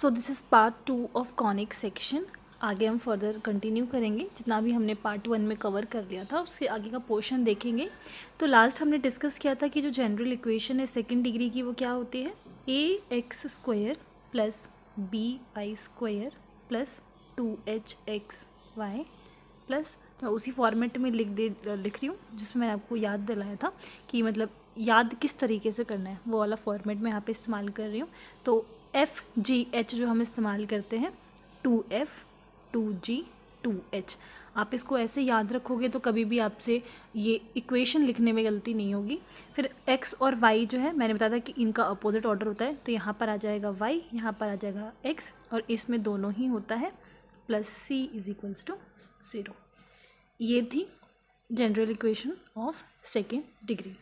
So this is part two of conic section आगे हम further continue करेंगे जितना भी हमने पार्ट वन में कवर कर लिया था उसके आगे का पोर्शन देखेंगे तो लास्ट हमने डिस्कस किया था कि जो जनरल इक्वेशन है सेकेंड डिग्री की वो क्या होती है A X square plus B I square plus two H X Y plus मैं उसी फॉर्मेट में लिख दे लिख रही हूँ जिसमें मैंने आपको याद दिलाया था कि मतलब याद किस तरीके से करना है वो वाला फॉर्मेट मैं यहाँ पे इस्तेमाल कर रही हूँ तो एफ जी एच जो हम इस्तेमाल करते हैं two F two G two H आप इसको ऐसे याद रखोगे तो कभी भी आपसे ये इक्वेशन लिखने में गलती नहीं होगी फिर एक्स और वाई जो है मैंने बताया था कि इनका अपोजिट ऑर्डर होता है तो यहाँ पर आ जाएगा वाई यहाँ पर आ जाएगा एक्स और इसमें दोनों ही होता है plus C is equals to zero ये थी general equation of second degree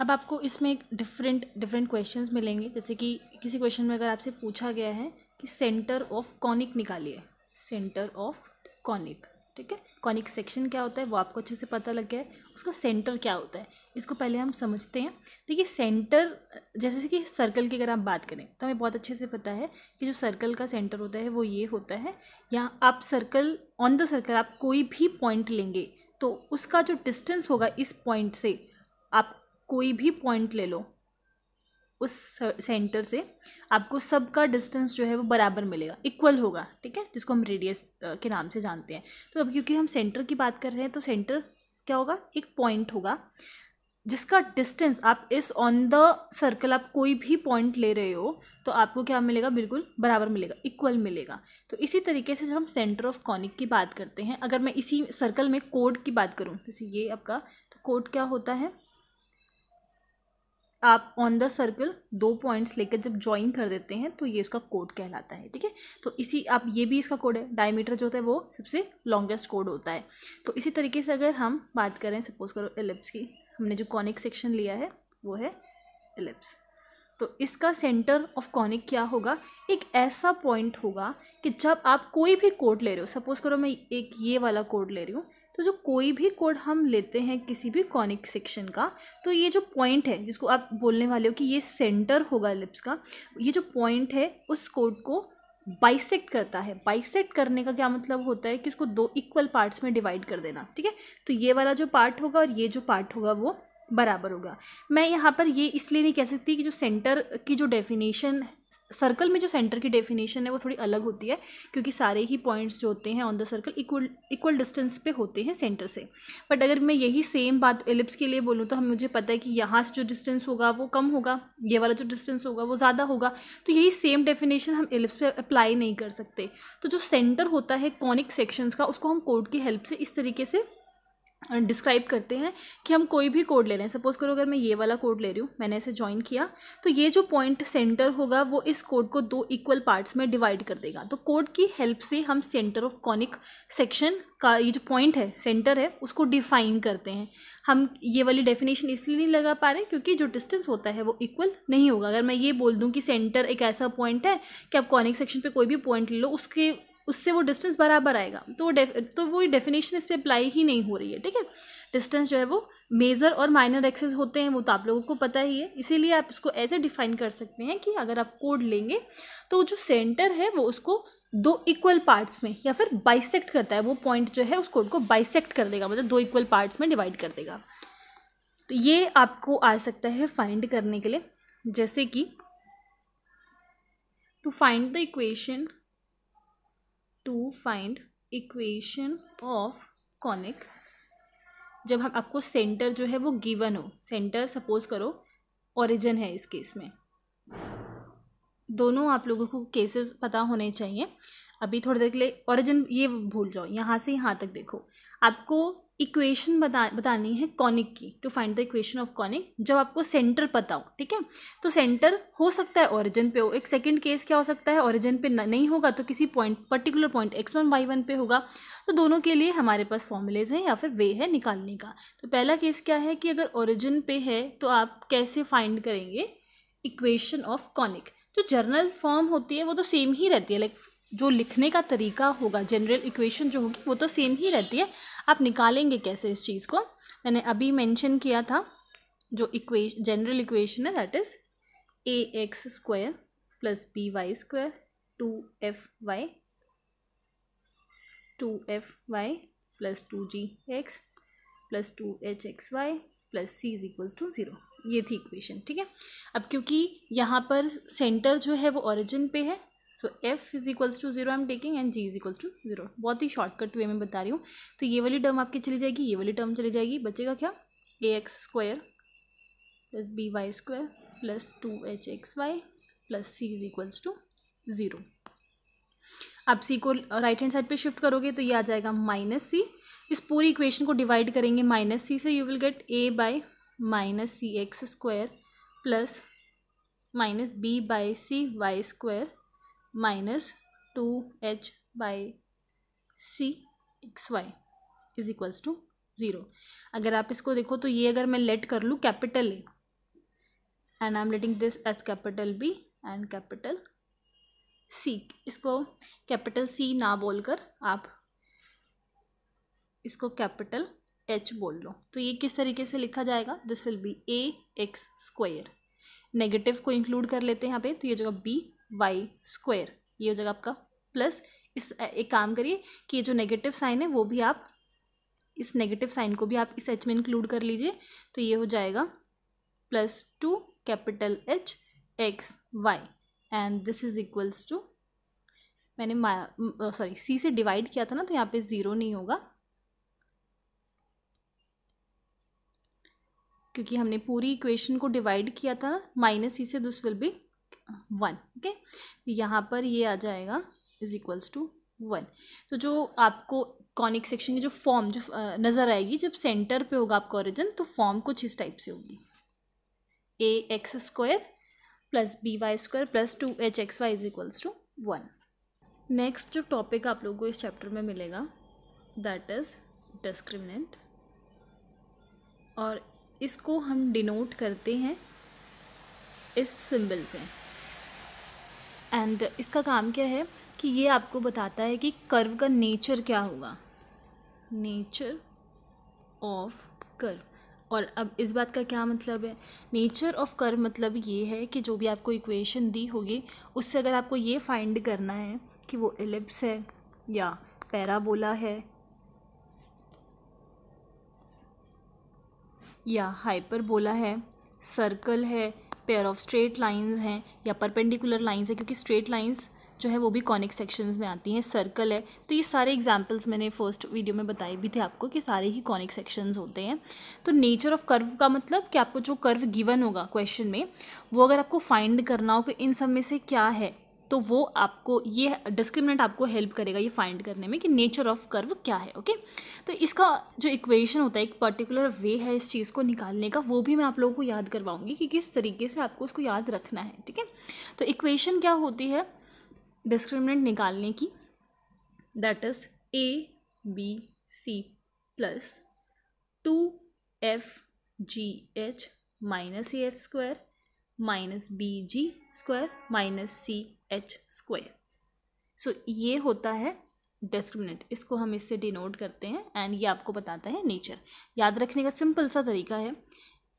अब आपको इसमें डिफरेंट डिफरेंट क्वेश्चंस मिलेंगे जैसे कि किसी क्वेश्चन में अगर आपसे पूछा गया है कि सेंटर ऑफ कॉनिक निकालिए सेंटर ऑफ कॉनिक ठीक है कॉनिक सेक्शन क्या होता है वो आपको अच्छे से पता लग गया है उसका सेंटर क्या होता है इसको पहले हम समझते हैं देखिए तो सेंटर जैसे कि सर्कल की अगर आप बात करें तो हमें बहुत अच्छे से पता है कि जो सर्कल का सेंटर होता है वो ये होता है या आप सर्कल ऑन द सर्कल आप कोई भी पॉइंट लेंगे तो उसका जो डिस्टेंस होगा इस पॉइंट से आप कोई भी पॉइंट ले लो उस सेंटर से आपको सबका डिस्टेंस जो है वो बराबर मिलेगा इक्वल होगा ठीक है जिसको हम रेडियस के नाम से जानते हैं तो अब क्योंकि हम सेंटर की बात कर रहे हैं तो सेंटर क्या होगा एक पॉइंट होगा जिसका डिस्टेंस आप इस ऑन द सर्कल आप कोई भी पॉइंट ले रहे हो तो आपको क्या मिलेगा बिल्कुल बराबर मिलेगा इक्वल मिलेगा तो इसी तरीके से जब हम सेंटर ऑफ कॉनिक की बात करते हैं अगर मैं इसी सर्कल में कोड की बात करूँ जैसे ये आपका तो कोड क्या होता है आप ऑन द सर्कल दो पॉइंट्स लेकर जब ज्वाइन कर देते हैं तो ये उसका कोड कहलाता है ठीक है तो इसी आप ये भी इसका कोड है डायमीटर जो होता है वो सबसे लॉन्गेस्ट कोड होता है तो इसी तरीके से अगर हम बात करें सपोज करो एलिप्स की हमने जो कॉनिक सेक्शन लिया है वो है एलिप्स तो इसका सेंटर ऑफ कॉनिक क्या होगा एक ऐसा पॉइंट होगा कि जब आप कोई भी कोड ले रहे हो सपोज करो मैं एक ये वाला कोड ले रही हूँ तो जो कोई भी कोड हम लेते हैं किसी भी कॉनिक सेक्शन का तो ये जो पॉइंट है जिसको आप बोलने वाले हो कि ये सेंटर होगा लिप्स का ये जो पॉइंट है उस कोड को बाइसेक्ट करता है बाइसेक्ट करने का क्या मतलब होता है कि उसको दो इक्वल पार्ट्स में डिवाइड कर देना ठीक है तो ये वाला जो पार्ट होगा और ये जो पार्ट होगा वो बराबर होगा मैं यहाँ पर ये इसलिए नहीं कह सकती कि जो सेंटर की जो डेफिनेशन सर्कल में जो सेंटर की डेफिनेशन है वो थोड़ी अलग होती है क्योंकि सारे ही पॉइंट्स जो होते हैं on the circle equal equal distance पे होते हैं सेंटर से बट अगर मैं यही सेम बात एलिप्स के लिए बोलूँ तो हम मुझे पता है कि यहाँ से जो डिस्टेंस होगा वो कम होगा ये वाला जो डिस्टेंस होगा वो ज़्यादा होगा तो यही सेम डेफिनेशन हम एलिप्स पर अप्लाई नहीं कर सकते तो जो सेंटर होता है कॉनिक सेक्शंस का उसको हम कोड की हेल्प से इस तरीके से डिस्क्राइब करते हैं कि हम कोई भी कोड ले रहे हैं सपोज़ करो अगर मैं ये वाला कोड ले रही हूँ मैंने इसे ज्वाइन किया तो ये जो पॉइंट सेंटर होगा वो इस कोड को दो इक्वल पार्ट्स में डिवाइड कर देगा तो कोड की हेल्प से हम सेंटर ऑफ कॉनिक सेक्शन का ये जो पॉइंट है सेंटर है उसको डिफाइन करते हैं हम ये वाली डेफिनेशन इसलिए नहीं लगा पा रहे क्योंकि जो डिस्टेंस होता है वो इक्वल नहीं होगा अगर मैं ये बोल दूँ कि सेंटर एक ऐसा पॉइंट है कि आप कॉनिक सेक्शन पर कोई भी पॉइंट ले लो उसके उससे वो डिस्टेंस बराबर आएगा तो वो तो वो डेफिनेशन इस पर अप्लाई ही नहीं हो रही है ठीक है डिस्टेंस जो है वो मेज़र और माइनर एक्सेस होते हैं वो तो आप लोगों को पता ही है इसीलिए आप इसको ऐसे डिफाइन कर सकते हैं कि अगर आप कोड लेंगे तो जो सेंटर है वो उसको दो इक्वल पार्ट्स में या फिर बाइसेक्ट करता है वो पॉइंट जो है उस कोड को बाइसेक्ट कर देगा मतलब दो इक्वल पार्ट्स में डिवाइड कर देगा तो ये आपको आ सकता है फाइंड करने के लिए जैसे कि to find the equation to find equation of conic जब हम आपको सेंटर जो है वो गिवन हो सेंटर सपोज करो ओरिजिन है इस केस में दोनों आप लोगों को केसेस पता होने चाहिए अभी थोड़ी देर के लिए ओरिजिन ये भूल जाओ यहाँ से यहाँ तक देखो आपको इक्वेशन बता बतानी है कॉनिक की to find the equation of conic जब आपको सेंटर पता हो ठीक है तो सेंटर हो सकता है ओरिजिन पे हो एक सेकंड केस क्या हो सकता है ओरिजिन पे नहीं होगा तो किसी point particular point X one Y one पे होगा तो दोनों के लिए हमारे पास फॉर्मूलेज हैं या फिर वे है निकालने का तो पहला केस क्या है कि अगर ओरिजिन पे है तो आप कैसे फाइंड करेंगे इक्वेशन ऑफ कॉनिक जो जर्नल फॉर्म होती है वो तो सेम ही रहती है लाइक जो लिखने का तरीका होगा जनरल इक्वेशन जो होगी वो तो सेम ही रहती है आप निकालेंगे कैसे इस चीज़ को मैंने अभी मेंशन किया था जो इक्वे जनरल इक्वेशन है that is A X square plus B Y square two F Y two F Y plus two G X plus two H X Y plus C is equals to zero ये थी equation ठीक है अब क्योंकि यहाँ पर centre जो है वो ओरिजिन पे है so F is equals to zero I am taking and G is equals to zero बहुत ही शॉर्टकट वे में बता रही हूँ तो ये वाली टर्म आपकी चली जाएगी ये वाली टर्म चली जाएगी बचेगा क्या A X square plus B Y square plus two H X Y plus C is equals to zero आप सी को राइट हैंड साइड पे शिफ्ट करोगे तो ये आ जाएगा माइनस सी इस पूरी इक्वेशन को डिवाइड करेंगे माइनस सी से you will get A by minus C X square plus minus B by C Y square minus two H by C X Y is equals to zero अगर आप इसको देखो तो ये अगर मैं लेट कर लूँ capital A and I am letting this as capital B and capital C इसको कैपिटल सी ना बोलकर आप इसको कैपिटल एच बोल लो तो ये किस तरीके से लिखा जाएगा this will be A X square negative को इंक्लूड कर लेते हैं यहाँ पे तो ये जगह बी वाई स्क्वायर ये हो जाएगा आपका प्लस इस एक काम करिए कि ये जो नेगेटिव साइन है वो भी आप इस नेगेटिव साइन को भी आप इस एच में इंक्लूड कर लीजिए तो ये हो जाएगा plus two capital H X Y and this is equals to मैंने सॉरी सी से डिवाइड किया था ना तो यहाँ पे ज़ीरो नहीं होगा क्योंकि हमने पूरी इक्वेशन को डिवाइड किया था माइनस सी से this will be one okay यहाँ पर ये आ जाएगा इज इक्वल्स टू वन तो जो आपको कॉनिक सेक्शन की जो फॉर्म जो नज़र आएगी जब सेंटर पे होगा आपका ओरिजिन तो फॉर्म कुछ इस टाइप से होगी A X square plus B Y square plus two H X Y is equals to one next जो टॉपिक आप लोगों को इस चैप्टर में मिलेगा दैट इज़ डिस्क्रिमिनेंट और इसको हम डिनोट करते हैं इस सिंबल से एंड इसका काम क्या है कि ये आपको बताता है कि कर्व का नेचर क्या होगा नेचर ऑफ कर्व और अब इस बात का क्या मतलब है नेचर ऑफ कर्व मतलब ये है कि जो भी आपको इक्वेशन दी होगी उससे अगर आपको ये फाइंड करना है कि वो एलिप्स है या पैराबोला है या हाइपरबोला है सर्कल है पेयर ऑफ स्ट्रेट लाइंस हैं या परपेंडिकुलर लाइंस हैं क्योंकि स्ट्रेट लाइंस जो है वो भी कॉनिक सेक्शंस में आती हैं सर्कल है तो ये सारे एग्जाम्पल्स मैंने फर्स्ट वीडियो में बताए भी थे आपको कि सारे ही कॉनिक सेक्शंस होते हैं तो नेचर ऑफ कर्व का मतलब कि आपको जो कर्व गिवन होगा क्वेश्चन में वो अगर आपको फाइंड करना हो कि इन सब में से क्या है तो वो आपको ये डिस्क्रिमिनेंट आपको हेल्प करेगा ये फाइंड करने में कि नेचर ऑफ कर्व क्या है ओके तो इसका जो इक्वेशन होता है एक पर्टिकुलर वे है इस चीज़ को निकालने का वो भी मैं आप लोगों को याद करवाऊंगी कि किस तरीके से आपको उसको याद रखना है ठीक है तो इक्वेशन क्या होती है डिस्क्रिमिनेंट निकालने की that is A B C plus two F G H minus A F square minus B G square minus C H square so ये होता है डिस्क्रिमिनेंट इसको हम इससे डिनोट करते हैं एंड ये आपको बताता है नेचर याद रखने का सिंपल सा तरीका है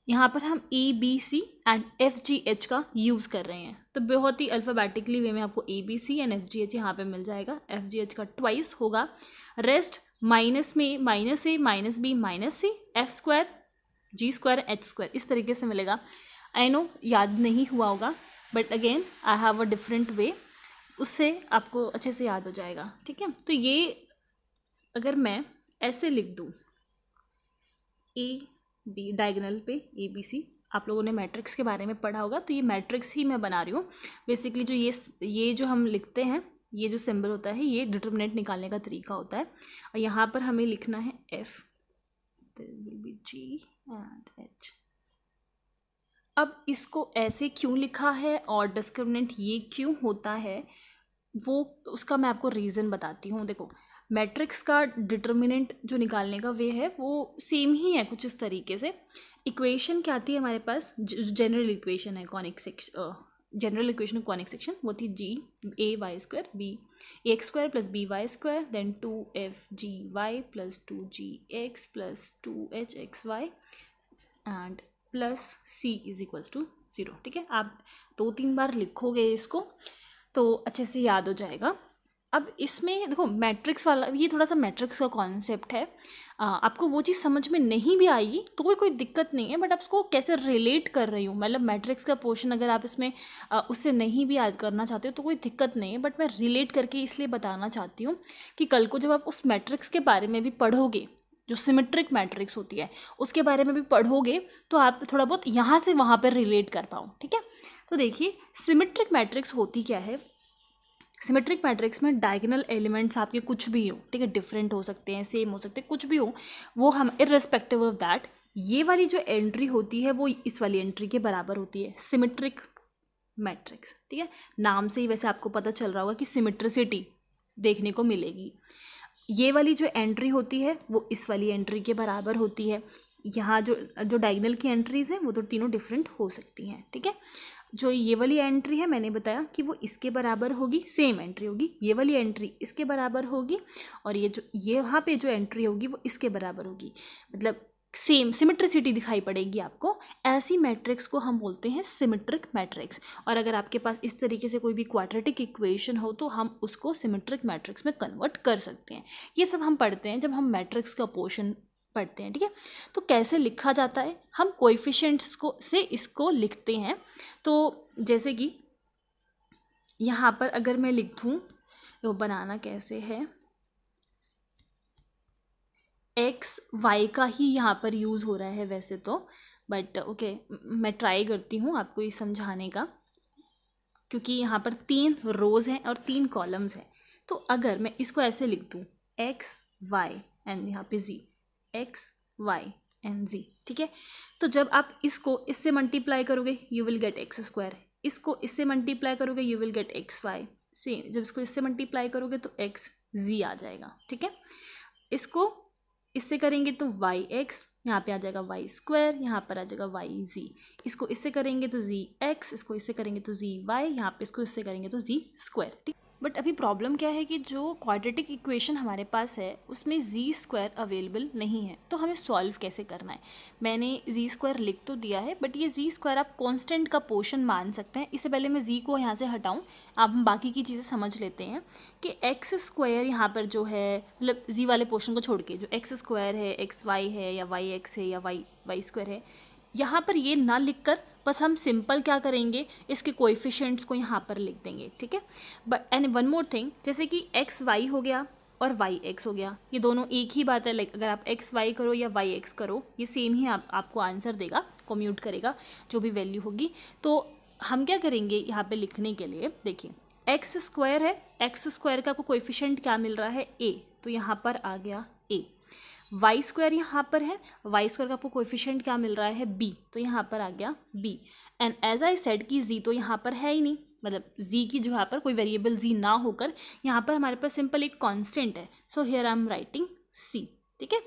यहाँ पर हम A B C and F G H का यूज़ कर रहे हैं तो बहुत ही अल्फ़ाबेटिकली वे में आपको A B C and F G H यहाँ पर मिल जाएगा एफ जी एच का ट्वाइस होगा रेस्ट माइनस में minus A minus B minus C F square G square H square इस तरीके से मिलेगा आई नो याद नहीं हुआ होगा but again I have a different way उससे आपको अच्छे से याद हो जाएगा ठीक है तो ये अगर मैं ऐसे लिख दूँ ए बी डायगनल पे ए बी सी आप लोगों ने मैट्रिक्स के बारे में पढ़ा होगा तो ये मैट्रिक्स ही मैं बना रही हूँ बेसिकली जो ये ये जो हम लिखते हैं ये जो सिंबल होता है ये डिटर्मिनेंट निकालने का तरीका होता है और यहाँ पर हमें लिखना है F B G and H अब इसको ऐसे क्यों लिखा है और डिस्क्रिमिनेंट ये क्यों होता है वो उसका मैं आपको रीज़न बताती हूँ देखो मैट्रिक्स का डिटर्मिनेंट जो निकालने का वे है वो सेम ही है कुछ इस तरीके से इक्वेशन क्या आती है हमारे पास जनरल इक्वेशन है conic section general equation conic section वो थी G A Y square B X square plus B Y square then two F G Y plus two G X plus two H X Y and plus C is equals to zero ठीक है आप दो तीन बार लिखोगे इसको तो अच्छे से याद हो जाएगा अब इसमें देखो मैट्रिक्स वाला ये थोड़ा सा मैट्रिक्स का कॉन्सेप्ट है आ, आपको वो चीज़ समझ में नहीं भी आएगी तो भी कोई दिक्कत नहीं है बट आप उसको कैसे रिलेट कर रही हूँ मतलब मैट्रिक्स का पोर्शन अगर आप इसमें आ, उससे नहीं भी याद करना चाहते हो तो कोई दिक्कत नहीं है बट मैं रिलेट करके इसलिए बताना चाहती हूँ कि कल को जब आप उस मैट्रिक्स के बारे में भी पढ़ोगे जो सिमेट्रिक मैट्रिक्स होती है उसके बारे में भी पढ़ोगे तो आप थोड़ा बहुत यहाँ से वहाँ पर रिलेट कर पाओ ठीक है तो देखिए सिमेट्रिक मैट्रिक्स होती क्या है सिमेट्रिक मैट्रिक्स में डायगनल एलिमेंट्स आपके कुछ भी हो ठीक है डिफरेंट हो सकते हैं सेम हो सकते हैं कुछ भी हो वो हम इरेस्पेक्टिव ऑफ दैट ये वाली जो एंट्री होती है वो इस वाली एंट्री के बराबर होती है सिमेट्रिक मैट्रिक्स ठीक है नाम से ही वैसे आपको पता चल रहा होगा कि सिमेट्रिसिटी देखने को मिलेगी ये वाली जो एंट्री होती है वो इस वाली एंट्री के बराबर होती है यहाँ जो जो डाइगनल की एंट्रीज हैं वो तो तीनों डिफरेंट हो सकती हैं ठीक है ठीके? जो ये वाली एंट्री है मैंने बताया कि वो इसके बराबर होगी सेम एंट्री होगी ये वाली एंट्री इसके बराबर होगी और ये जो ये यहाँ पे जो एंट्री होगी वो इसके बराबर होगी मतलब सेम सिमेट्रिसिटी दिखाई पड़ेगी आपको ऐसी मैट्रिक्स को हम बोलते हैं सिमेट्रिक मैट्रिक्स और अगर आपके पास इस तरीके से कोई भी क्वाड्रेटिक इक्वेशन हो तो हम उसको सिमेट्रिक मैट्रिक्स में कन्वर्ट कर सकते हैं ये सब हम पढ़ते हैं जब हम मैट्रिक्स का पोर्शन पढ़ते हैं ठीक है तो कैसे लिखा जाता है हम कोइफिशेंट्स को से इसको लिखते हैं तो जैसे कि यहाँ पर अगर मैं लिख दूँ तो बनाना कैसे है एक्स वाई का ही यहाँ पर यूज़ हो रहा है वैसे तो बट ओके okay, मैं ट्राई करती हूँ आपको ये समझाने का क्योंकि यहाँ पर तीन रोज़ हैं और तीन कॉलम्स हैं तो अगर मैं इसको ऐसे लिख दूँ एक्स वाई एंड यहाँ पे G X Y and G ठीक है तो जब आप इसको इससे मल्टीप्लाई करोगे you will get X square इसको इससे मल्टीप्लाई करोगे you will get X Y same जब इसको इससे मल्टीप्लाई करोगे तो एक्स जी आ जाएगा ठीक है इसको इससे करेंगे तो वाई एक्स यहाँ पर आ जाएगा वाई स्क्वायर यहाँ पर आ जाएगा वाई जी इसको इससे करेंगे तो जी एक्स इसको इससे करेंगे तो जी वाई यहाँ पर इसको इससे करेंगे तो जी स्क्वायर ठीक बट अभी प्रॉब्लम क्या है कि जो क्वाड्रेटिक इक्वेशन हमारे पास है उसमें जी स्क्वायर अवेलेबल नहीं है तो हमें सॉल्व कैसे करना है मैंने जी स्क्वायर लिख तो दिया है बट ये जी स्क्वायर आप कॉन्स्टेंट का पोर्शन मान सकते हैं इससे पहले मैं जी को यहाँ से हटाऊँ आप हम बाकी की चीज़ें समझ लेते हैं कि एक्स स्क्वायर यहाँ पर जो है मतलब जी वाले पोर्शन को छोड़ के जो एक्स स्क्वायर है एक्स वाई है या वाई एक्स है या वाई वाई स्क्वायर है यहाँ पर ये ना लिख कर बस हम सिंपल क्या करेंगे इसके कोइफिशेंट्स को यहाँ पर लिख देंगे ठीक है but and one more thing जैसे कि एक्स वाई हो गया और वाई एक्स हो गया ये दोनों एक ही बात है लाइक अगर आप एक्स वाई करो या वाई एक्स करो ये सेम ही आप आपको आंसर देगा कम्यूट करेगा जो भी वैल्यू होगी तो हम क्या करेंगे यहाँ पर लिखने के लिए देखिए एक्स स्क्वायर है एक्स स्क्वायर का आपको कोएफिशिएंट क्या मिल रहा है ए तो यहाँ पर आ गया ए वाई स्क्वायर यहाँ पर है वाई स्क्वायर का आपको कोफिशेंट क्या मिल रहा है बी तो यहाँ पर आ गया B and as I said कि जी तो यहाँ पर है ही नहीं मतलब जी की जगह पर कोई वेरिएबल जी ना होकर यहाँ पर हमारे पास सिंपल एक कॉन्स्टेंट है so here I am writing C ठीक है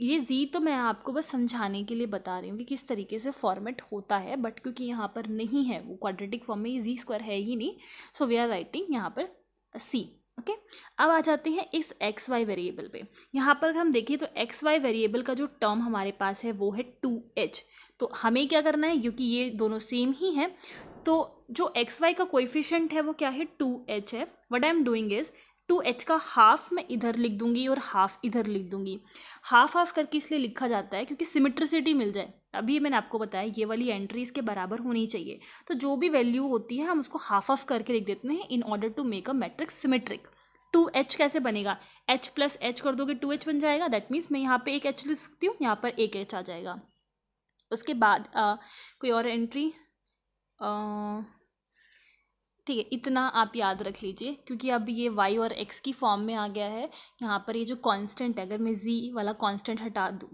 ये जी तो मैं आपको बस समझाने के लिए बता रही हूँ कि किस तरीके से फॉर्मेट होता है बट क्योंकि यहाँ पर नहीं है वो क्वाड्रेटिक फॉर्म में जी स्क्वायर है ही नहीं सो वी आर राइटिंग यहाँ पर सी ओके okay? अब आ जाते हैं इस एक्स वाई वेरिएबल पे यहाँ पर अगर हम देखें तो एक्स वाई वेरिएबल का जो टर्म हमारे पास है वो है टू एच तो हमें क्या करना है क्योंकि ये दोनों सेम ही हैं तो जो एक्स वाई का कोइफिशेंट है वो क्या है टू एच है what I am doing is two H का हाफ मैं इधर लिख दूंगी और हाफ इधर लिख दूंगी हाफ हाफ करके इसलिए लिखा जाता है क्योंकि सिमिट्रिसिटी मिल जाए अभी मैंने आपको बताया ये वाली एंट्री इसके बराबर होनी चाहिए तो जो भी वैल्यू होती है हम उसको हाफ ऑफ करके लिख देते हैं in order to make a matrix symmetric two H कैसे बनेगा एच प्लस एच कर दोगे टू एच बन जाएगा दैट मीन्स मैं यहाँ पे एक एच लिख सकती हूँ यहाँ पर एक एच आ जाएगा उसके बाद आ, कोई और एंट्री आ, ठीक है इतना आप याद रख लीजिए क्योंकि अब ये वाई और एक्स की फॉर्म में आ गया है यहाँ पर ये जो कांस्टेंट है अगर मैं जी वाला कांस्टेंट हटा दूँ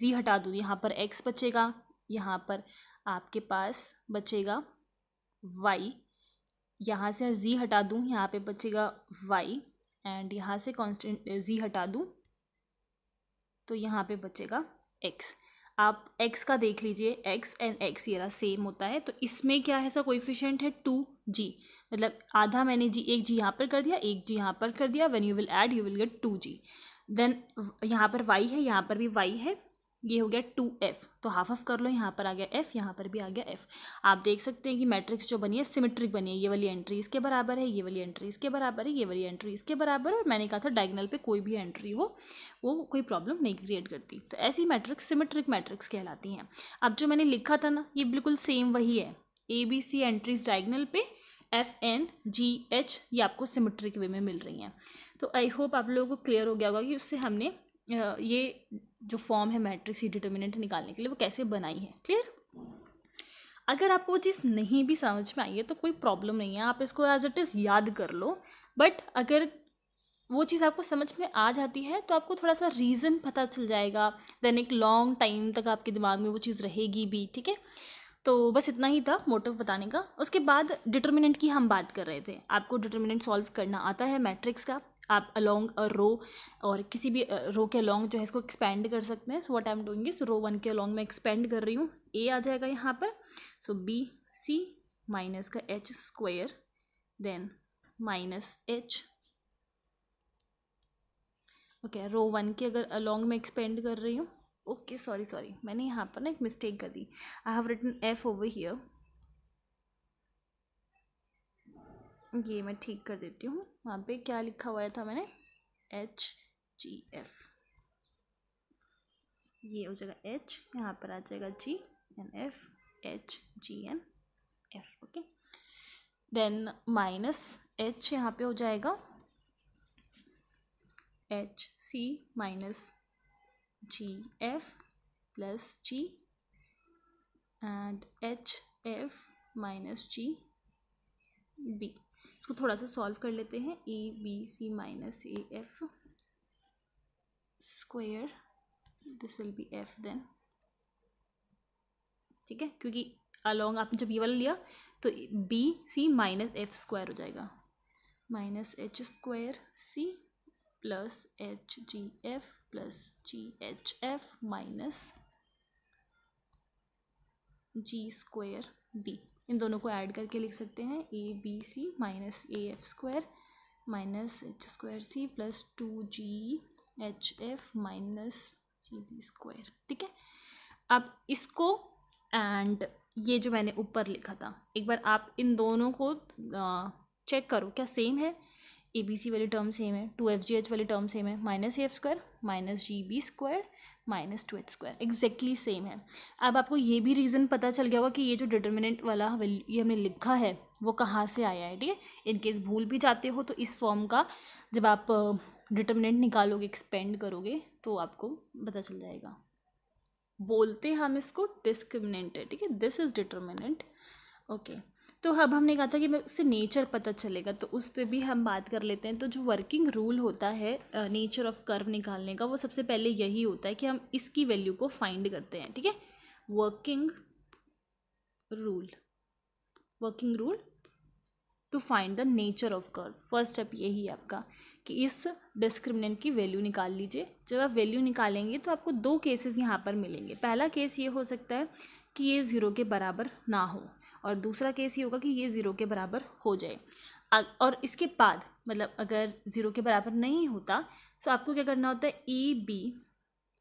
जी हटा दूँ यहाँ पर एक्स बचेगा यहाँ पर आपके पास बचेगा वाई यहाँ से जी हटा दूँ यहाँ पे बचेगा वाई एंड यहाँ से कांस्टेंट जी हटा दूँ तो यहाँ पे बचेगा एक्स आप एक्स का देख लीजिए एक्स एंड एक्स ये सेम होता है तो इसमें क्या है सर कोइफिशियंट है टू जी मतलब आधा मैंने जी एक जी यहाँ पर कर दिया एक जी यहाँ पर कर दिया when you will add you will get two G then यहाँ पर वाई है यहाँ पर भी वाई है ये हो गया टू एफ तो हाफ ऑफ कर लो यहाँ पर आ गया एफ यहाँ पर भी आ गया एफ आप देख सकते हैं कि मैट्रिक्स जो बनी है सिमेट्रिक बनी है ये वाली एंट्री इसके बराबर है ये वाली एंट्री इसके बराबर है ये वाली एंट्री इसके बराबर है और मैंने कहा था डायगनल पे कोई भी एंट्री हो वो कोई प्रॉब्लम नहीं क्रिएट करती तो ऐसी मैट्रिक्स सिमेट्रिक मैट्रिक्स कहलाती हैं अब जो मैंने लिखा था ना ये बिल्कुल सेम वही है A B C entries diagonal पे एफ एन जी एच ये आपको सिमेट्रिक वे में मिल रही हैं तो आई होप आप लोगों को क्लियर हो गया होगा कि उससे हमने ये जो फॉर्म है मैट्रिक्स की डिटर्मिनेंट निकालने के लिए वो कैसे बनाई है क्लियर अगर आपको वो चीज़ नहीं भी समझ में आई है तो कोई प्रॉब्लम नहीं है आप इसको एज इट इज़ याद कर लो बट अगर वो चीज़ आपको समझ में आ जाती है तो आपको थोड़ा सा रीज़न पता चल जाएगा देन एक लॉन्ग टाइम तक आपके दिमाग में वो चीज़ रहेगी भी ठीक है तो बस इतना ही था मोटिव बताने का उसके बाद डिटर्मिनेंट की हम बात कर रहे थे आपको डिटर्मिनेंट सॉल्व करना आता है मैट्रिक्स का आप अलोंग अ रो और किसी भी रो के अलोंग जो है इसको एक्सपेंड कर सकते हैं so what I am doing इस रो वन के अलोंग मैं एक्सपेंड कर रही हूँ ए आ जाएगा यहाँ पर सो बी सी माइनस का H square then minus H okay row one के अगर अलोंग में एक्सपेंड कर रही हूँ ओके सॉरी सॉरी मैंने यहाँ पर ना एक मिस्टेक कर दी I have written F over here ये मैं ठीक कर देती हूँ वहाँ पे क्या लिखा हुआ था मैंने एच जी एफ ये हो जाएगा एच यहाँ पर आ जाएगा G N F H G N F okay then minus H यहाँ पे हो जाएगा H C minus G F plus G and H F minus G B इसको थोड़ा सा सॉल्व कर लेते हैं A B C minus A F square this will be F then ठीक है क्योंकि अलोंग आपने जब ये वाला लिया तो B C minus F square हो जाएगा minus H square C plus H G F plus G H F minus G square B इन दोनों को ऐड करके लिख सकते हैं A B C minus A F square minus H square C plus two G H F minus G B square ठीक है अब इसको एंड ये जो मैंने ऊपर लिखा था एक बार आप इन दोनों को चेक करो क्या सेम है ए बी सी वाली टर्म सेम है टू एफ जी एच वाली टर्म सेम है minus A F square minus G B square minus two H square exactly same है अब आपको ये भी रीज़न पता चल गया होगा कि ये जो डिटर्मिनेंट वाला ये हमने लिखा है वो कहाँ से आया है ठीक है इनकेस भूल भी जाते हो तो इस फॉर्म का जब आप डिटर्मिनेंट निकालोगे एक्सपेंड करोगे तो आपको पता चल जाएगा बोलते हैं हम इसको डिस्क्रिमिनेंट है ठीक है दिस इज़ डिटर्मिनेंट ओके तो अब हमने कहा था कि उससे नेचर पता चलेगा तो उस पर भी हम बात कर लेते हैं तो जो वर्किंग रूल होता है नेचर ऑफ कर्व निकालने का वो सबसे पहले यही होता है कि हम इसकी वैल्यू को फाइंड करते हैं ठीक है working rule working rule to find the nature of curve first step यही है आपका कि इस डिस्क्रिमिनेंट की वैल्यू निकाल लीजिए जब आप वैल्यू निकालेंगे तो आपको दो केसेस यहाँ पर मिलेंगे पहला केस ये हो सकता है कि ये ज़ीरो के बराबर ना हो और दूसरा केस ये होगा कि ये ज़ीरो के बराबर हो जाए और इसके बाद मतलब अगर ज़ीरो के बराबर नहीं होता तो आपको क्या करना होता है A B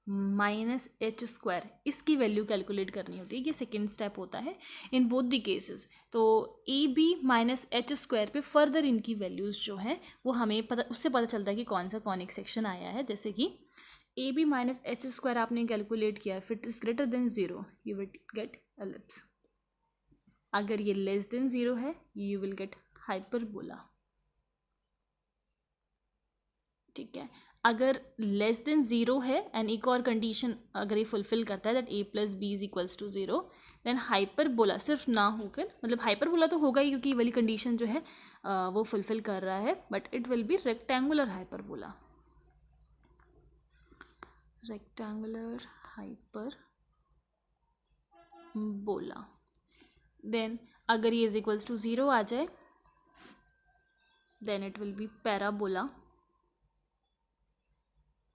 minus H square इसकी वैल्यू कैलकुलेट करनी होती है ये सेकेंड स्टेप होता है इन बोथ दी केसेस तो A B minus H square पर फर्दर इनकी वैल्यूज़ जो हैं वो हमें पता उससे पता चलता है कि कौन सा कॉनिक सेक्शन आया है जैसे कि A B minus H square आपने कैलकुलेट किया if it is greater than zero you will get ellipse अगर ये लेस देन ज़ीरो है यू विल गेट हाइपरबोला ठीक है अगर लेस देन ज़ीरो है एंड एक और कंडीशन अगर ये फुलफिल करता है that A plus B is equals to zero then hyperbola सिर्फ ना होकर मतलब हाइपरबोला तो होगा ही क्योंकि वाली कंडीशन जो है वो फुलफिल कर रहा है but it will be rectangular hyperbola rectangular hyperbola then अगर ये इज इक्वल्स टू ज़ीरो आ जाए then it will be parabola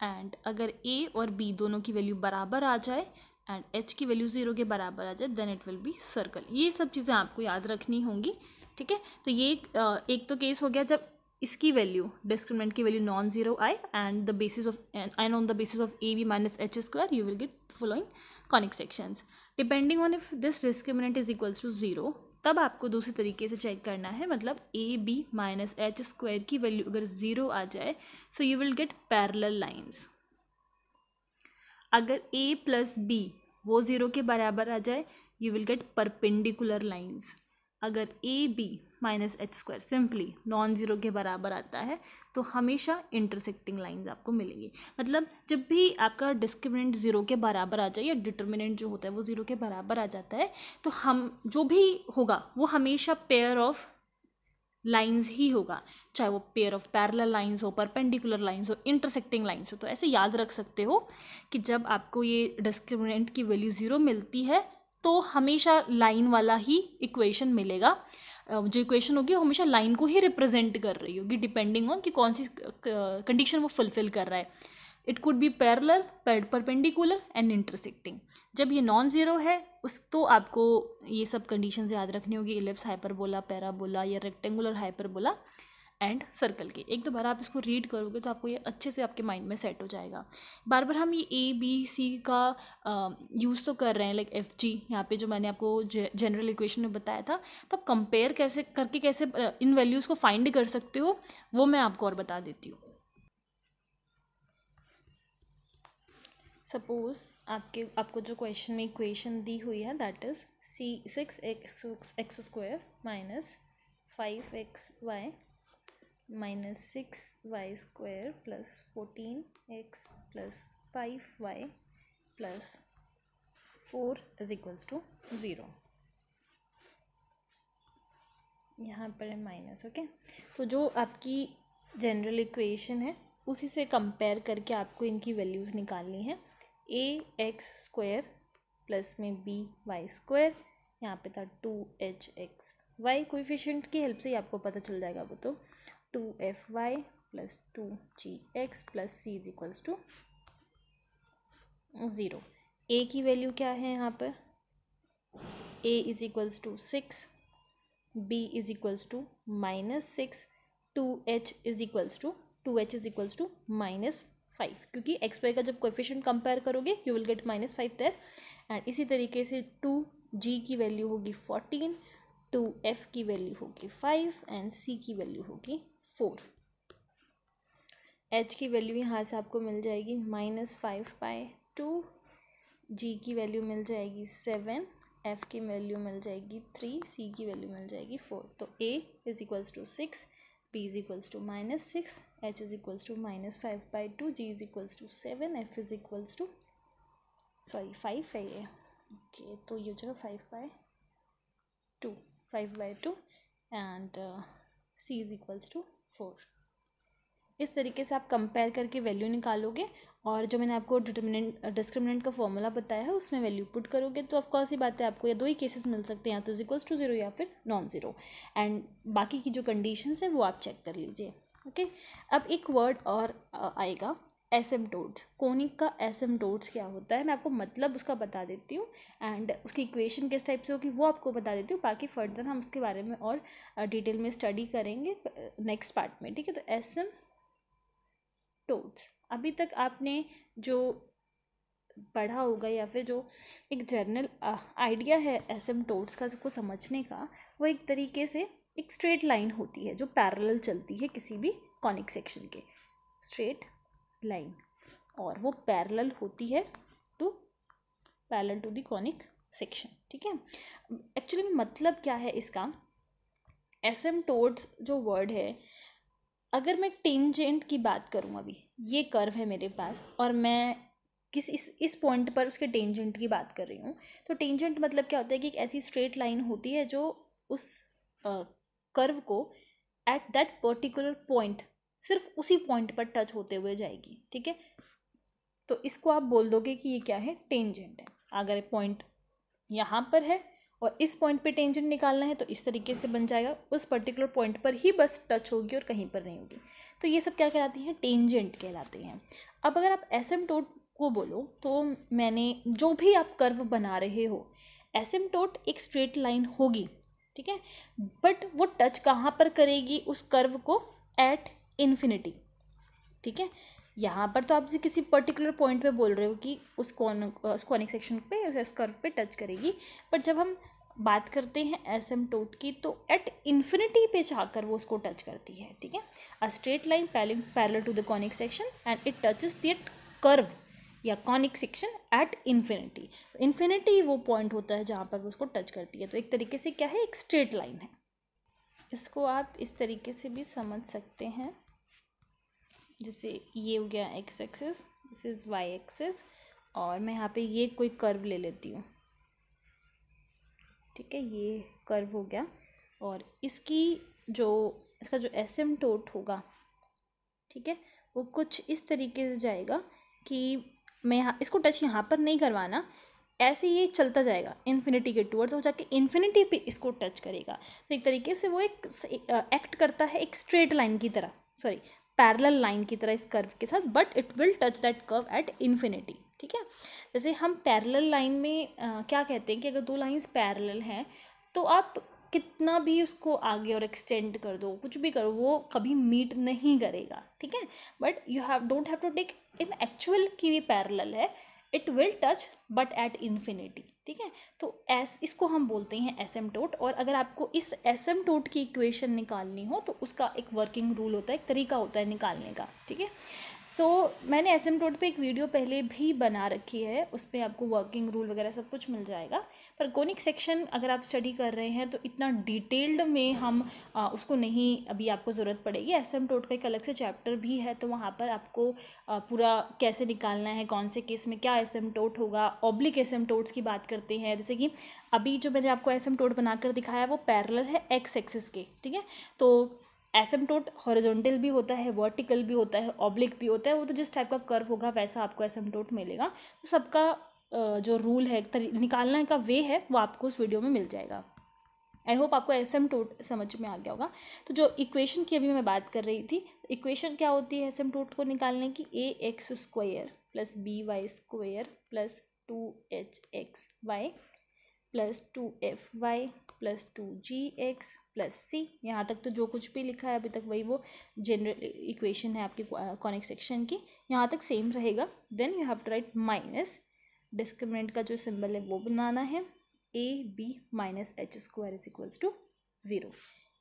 and अगर ए और बी दोनों की वैल्यू बराबर आ जाए एंड एच की वैल्यू ज़ीरो के बराबर आ जाए then it will be circle ये सब चीज़ें आपको याद रखनी होंगी ठीक है तो ये एक, एक तो केस हो गया जब इसकी वैल्यू डिस्क्रिमिनेंट की वैल्यू नॉन जीरो आए and the basis of and on the basis of A B minus H square you will get following conic sections depending on if this discriminant is equals to zero तब आपको दूसरे तरीके से check करना है मतलब A B minus H square की value अगर ज़ीरो आ जाए so you will get parallel lines अगर ए प्लस बी वो ज़ीरो के बराबर आ जाए you will get perpendicular lines अगर A B minus H square simply non zero के बराबर आता है तो हमेशा इंटरसेक्टिंग लाइंस आपको मिलेंगी मतलब जब भी आपका डिस्क्रिमिनेंट ज़ीरो के बराबर आ जाए या डिटर्मिनेंट जो होता है वो ज़ीरो के बराबर आ जाता है तो हम जो भी होगा वो हमेशा पेयर ऑफ लाइंस ही होगा चाहे वो पेयर ऑफ पैरल लाइंस हो परपेंडिकुलर लाइंस हो इंटरसेक्टिंग लाइंस हो तो ऐसे याद रख सकते हो कि जब आपको ये डिस्क्रिमिनेंट की वैल्यू ज़ीरो मिलती है तो हमेशा लाइन वाला ही इक्वेशन मिलेगा जो इक्वेशन होगी वो हमेशा लाइन को ही रिप्रेजेंट कर रही होगी डिपेंडिंग ऑन कि कौन सी कंडीशन वो फुलफिल कर रहा है it could be parallel perpendicular and intersecting जब ये नॉन ज़ीरो है उस तो आपको ये सब कंडीशन याद रखनी होगी इलिप्स हाइपरबोला पैराबोला या रेक्टेंगुलर हाइपरबोला एंड सर्कल के एक दो बार आप इसको रीड करोगे तो आपको ये अच्छे से आपके माइंड में सेट हो जाएगा बार बार हम ये ए बी सी का यूज़ तो कर रहे हैं लाइक एफ जी यहाँ पे जो मैंने आपको जनरल इक्वेशन में बताया था तो आप कंपेयर कैसे करके कैसे इन वैल्यूज़ को फाइंड कर सकते हो वो मैं आपको और बता देती हूँ सपोज़ आपके आपको जो क्वेश्चन में इक्वेशन दी हुई है that is see six X X square minus five X Y minus six Y square plus fourteen X plus five Y plus four is equals to zero यहाँ पर है माइनस ओके तो जो आपकी जनरल इक्वेशन है उसी से compare करके आपको इनकी वैल्यूज़ निकालनी है ए एक्स स्क्वायर प्लस में बी वाई स्क्वायर यहाँ पे था two H X Y coefficient की हेल्प से ही आपको पता चल जाएगा वो तो two F Y plus two G X plus C is equals to zero A की वैल्यू क्या है यहाँ पर A is equals to six B is equals to minus six two H is equals to two H is equals to minus five क्योंकि X Y का जब coefficient compare करोगे you will get minus five there and इसी तरीके से two G की value होगी fourteen two F की वैल्यू होगी फाइव एंड सी की वैल्यू होगी फोर एच की वैल्यू यहाँ से आपको मिल जाएगी minus five by two G की वैल्यू मिल जाएगी सेवन एफ की वैल्यू मिल जाएगी थ्री सी की वैल्यू मिल जाएगी फोर तो A is equals to six B is equals to minus six H is equals to minus five by two G is equals to seven F is equals to sorry five है ये okay तो ये हो जाएगा five by two five by to and C is equals to four इस तरीके से आप कंपेयर करके वैल्यू निकालोगे और जो मैंने आपको डिटर्मिनेंट डिस्क्रिमिनेंट uh, का फॉर्मूला बताया है उसमें वैल्यू पुट करोगे तो ऑफकोर्स ही बात है आपको या दो ही केसेस मिल सकते हैं या तो इक्वल्स टू जीरो या फिर नॉन ज़ीरो एंड बाकी की जो कंडीशंस है वो आप चेक कर लीजिए ओके okay? अब एक वर्ड और uh, आएगा टोड्स कोनिक का टोड्स क्या होता है मैं आपको मतलब उसका बता देती हूँ एंड उसकी इक्वेशन किस टाइप से होगी वो आपको बता देती हूँ बाकी फर्दर हम उसके बारे में और डिटेल में स्टडी करेंगे नेक्स्ट पार्ट में ठीक है तो एसम टोड्स अभी तक आपने जो पढ़ा होगा या फिर जो एक जर्नल आइडिया है एसम टोड्स का सबको समझने का वो एक तरीके से एक स्ट्रेट लाइन होती है जो पैरल चलती है किसी भी कॉनिक सेक्शन के स्ट्रेट लाइन और वो पैरेलल होती है to parallel to the conic section ठीक है एक्चुअली मतलब क्या है इसका एस एम टोड्स जो वर्ड है अगर मैं टेंजेंट की बात करूँ अभी ये कर्व है मेरे पास और मैं किस इस इस पॉइंट पर उसके टेंजेंट की बात कर रही हूँ तो टेंजेंट मतलब क्या होता है कि एक ऐसी स्ट्रेट लाइन होती है जो उस कर्व को एट दैट पर्टिकुलर पॉइंट सिर्फ उसी पॉइंट पर टच होते हुए जाएगी ठीक है तो इसको आप बोल दोगे कि ये क्या है टेंजेंट है अगर पॉइंट यहाँ पर है और इस पॉइंट पे टेंजेंट निकालना है तो इस तरीके से बन जाएगा उस पर्टिकुलर पॉइंट पर ही बस टच होगी और कहीं पर नहीं होगी तो ये सब क्या कहलाती हैं टेंजेंट कहलाते हैं अब अगर आप एस एम टोट को बोलो तो मैंने जो भी आप कर्व बना रहे हो एस एम टोट एक स्ट्रेट लाइन होगी ठीक है बट वो टच कहाँ पर करेगी उस कर्व को एट इन्फिनिटी ठीक है यहाँ पर तो आप किसी पर्टिकुलर पॉइंट पे बोल रहे हो कि उस कॉन उस कॉनिक सेक्शन पे उस स्कर्व पे टच करेगी बट जब हम बात करते हैं एस एम टोट की तो एट इन्फिनिटी पे जाकर वो उसको टच करती है ठीक है a straight line parallel to the conic section and it touches that curve या conic section at infinity infinity वो पॉइंट होता है जहाँ पर वो उसको टच करती है तो एक तरीके से क्या है एक स्ट्रेट लाइन है इसको आप इस तरीके से भी समझ सकते हैं जैसे ये हो गया X axis this is Y axis और मैं यहाँ पे ये कोई कर्व ले लेती हूँ ठीक है ये कर्व हो गया और इसकी जो इसका जो एस एम टोट होगा ठीक है वो कुछ इस तरीके से जाएगा कि मैं यहाँ इसको टच यहाँ पर नहीं करवाना ऐसे ये चलता जाएगा इन्फिनिटी के टूवर्ड्स हो जाके इन्फिनिटी पे इसको टच करेगा तो एक तरीके से वो एक एक्ट करता है एक स्ट्रेट लाइन की तरह सॉरी पैरल लाइन की तरह इस कर्व के साथ but it will touch that curve at infinity ठीक है जैसे हम पैरल लाइन में आ, क्या कहते हैं कि अगर दो लाइन्स पैरल हैं तो आप कितना भी उसको आगे और एक्सटेंड कर दो कुछ भी करो वो कभी मीट नहीं करेगा ठीक है but you have don't have to take in actual की भी पैरल है it will touch but at infinity ठीक है तो एस इसको हम बोलते हैं एस एम टोट और अगर आपको इस एस एम टोट की इक्वेशन निकालनी हो तो उसका एक वर्किंग रूल होता है एक तरीका होता है निकालने का ठीक है सो so, मैंने एस एम टोट पर एक वीडियो पहले भी बना रखी है उस पर आपको वर्किंग रूल वगैरह सब कुछ मिल जाएगा पर कोनिक सेक्शन अगर आप स्टडी कर रहे हैं तो इतना डिटेल्ड में हम आ, उसको नहीं अभी आपको ज़रूरत पड़ेगी एस एम टोट का एक अलग से चैप्टर भी है तो वहाँ पर आपको आ, पूरा कैसे निकालना है कौन से केस में क्या एस एम टोट होगा ऑब्लिक एस एम टोट्स की बात करते हैं जैसे कि अभी जो मैंने आपको एस एम टोट बनाकर दिखाया वो पैरलर है एक्स एक्सिस के ठीक है तो टोट हॉरिजोंटल भी होता है वर्टिकल भी होता है ऑब्लिक भी होता है वो तो जिस टाइप का कर्व होगा वैसा आपको टोट मिलेगा तो सबका जो रूल है निकालने का वे है वो आपको उस वीडियो में मिल जाएगा आई होप आपको एस एम टोट समझ में आ गया होगा तो जो इक्वेशन की अभी मैं बात कर रही थी इक्वेशन क्या होती है एस एम टोट को निकालने की A X square plus B Y square plus two H X Y plus two F Y plus two G X plus C यहाँ तक तो जो कुछ भी लिखा है अभी तक वही वो जनरल इक्वेशन है आपकी कॉनिक सेक्शन की यहाँ तक सेम रहेगा then you have to write minus discriminant का जो सिंबल है वो बनाना है A B minus H square is equals to zero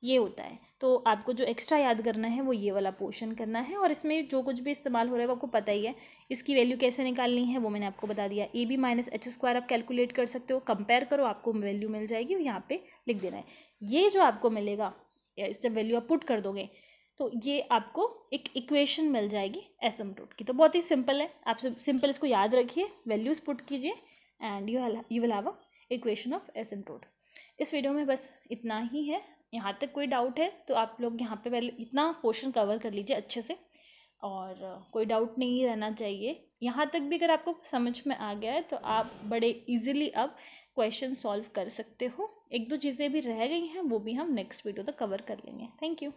ये होता है तो आपको जो एक्स्ट्रा याद करना है वो ये वाला पोर्शन करना है और इसमें जो कुछ भी इस्तेमाल हो रहा है वो आपको पता ही है इसकी वैल्यू कैसे निकालनी है वो मैंने आपको बता दिया A B minus H square आप कैलकुलेट कर सकते हो कंपेयर करो आपको वैल्यू मिल जाएगी यहाँ पर लिख देना है ये जो आपको मिलेगा जब वैल्यू आप पुट कर दोगे तो ये आपको एक इक्वेशन मिल जाएगी एस एम रूट की तो बहुत ही सिंपल है आप सिंपल इसको याद रखिए वैल्यूज़ पुट कीजिए and you you will have a equation of asymptote इस वीडियो में बस इतना ही है यहाँ तक कोई डाउट है तो आप लोग यहाँ पे वैल्यू इतना पोर्शन कवर कर लीजिए अच्छे से और कोई डाउट नहीं रहना चाहिए यहाँ तक भी अगर आपको समझ में आ गया है तो आप बड़े ईजिली अब क्वेश्चन सॉल्व कर सकते हो एक दो चीज़ें भी रह गई हैं वो भी हम नेक्स्ट वीडियो तक कवर कर लेंगे थैंक यू